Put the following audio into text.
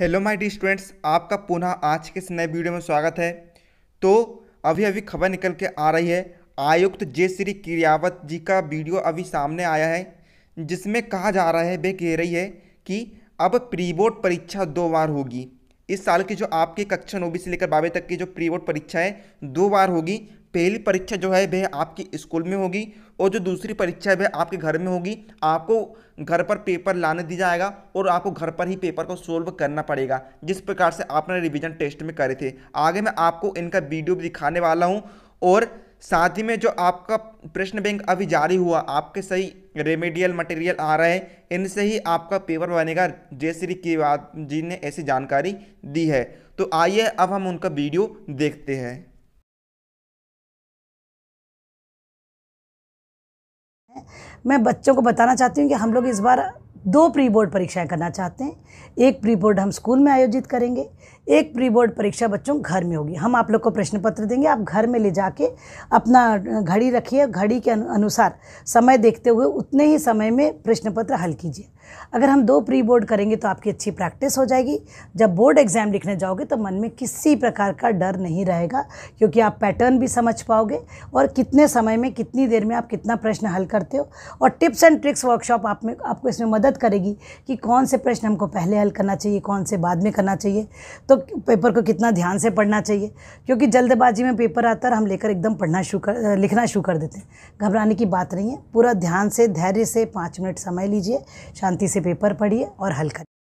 hello my D students आपका पुनः आज के इस नए वीडियो में स्वागत है तो अभी अभी खबर निकल के आ रही है आयुक्त जे श्री क्रियावत जी का वीडियो अभी सामने आया है जिसमें कहा जा रहा है वे कह रही है कि अब प्री बोर्ड परीक्षा दो बार होगी इस साल की जो आपकी कक्षा नौबी से लेकर बारहवीं तक की जो प्री बोर्ड परीक्षा है दो बार होगी पहली परीक्षा जो है वह आपकी स्कूल में होगी और जो दूसरी परीक्षा है वह आपके घर में होगी आपको घर पर पेपर लाने दिया जाएगा और आपको घर पर ही पेपर को सोल्व करना पड़ेगा जिस प्रकार से आपने रिविजन टेस्ट में करे थे आगे मैं आपको इनका वीडियो भी दिखाने वाला हूँ और साथ ही में जो आपका प्रश्न बैंक अभी जारी हुआ आपके सही रेमेडियल मटेरियल आ रहा है इनसे ही आपका पेपर बनेगा जय श्री केवाद जी ने ऐसी जानकारी दी है तो आइए अब हम उनका वीडियो देखते हैं मैं बच्चों को बताना चाहती हूँ कि हम लोग इस बार दो प्री बोर्ड परीक्षाएं करना चाहते हैं एक प्री बोर्ड हम स्कूल में आयोजित करेंगे एक प्री बोर्ड परीक्षा बच्चों घर में होगी हम आप लोग को प्रश्न पत्र देंगे आप घर में ले जाके अपना घड़ी रखिए घड़ी के अनुसार समय देखते हुए उतने ही समय में प्रश्न पत्र हल कीजिए अगर हम दो प्री बोर्ड करेंगे तो आपकी अच्छी प्रैक्टिस हो जाएगी जब बोर्ड एग्जाम लिखने जाओगे तो मन में किसी प्रकार का डर नहीं रहेगा क्योंकि आप पैटर्न भी समझ पाओगे और कितने समय में कितनी देर में आप कितना प्रश्न हल करते हो और टिप्स एंड ट्रिक्स वर्कशॉप आप में आपको इसमें मदद करेगी कि कौन से प्रश्न हमको पहले हल करना चाहिए कौन से बाद में करना चाहिए तो तो पेपर को कितना ध्यान से पढ़ना चाहिए क्योंकि जल्दबाजी में पेपर आता है हम लेकर एकदम पढ़ना शुरू कर लिखना शुरू कर देते हैं घबराने की बात नहीं है पूरा ध्यान से धैर्य से पाँच मिनट समय लीजिए शांति से पेपर पढ़िए और हल करिए